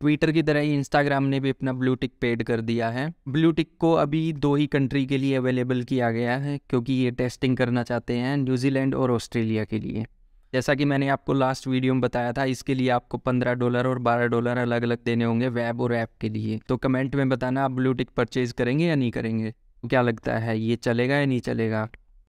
Twitter की तरह ही Instagram ने भी अपना ब्लू टिक पेड कर दिया है ब्लू टिक को अभी दो ही कंट्री के लिए अवेलेबल किया गया है क्योंकि ये टेस्टिंग करना चाहते हैं न्यूजीलैंड और ऑस्ट्रेलिया के लिए जैसा कि मैंने आपको लास्ट वीडियो में बताया था इसके लिए आपको 15 डॉलर और 12 डॉलर अलग अलग देने होंगे वेब और ऐप के लिए तो कमेंट में बताना आप ब्लू टिक परचेज करेंगे या नहीं करेंगे क्या लगता है ये चलेगा या नहीं चलेगा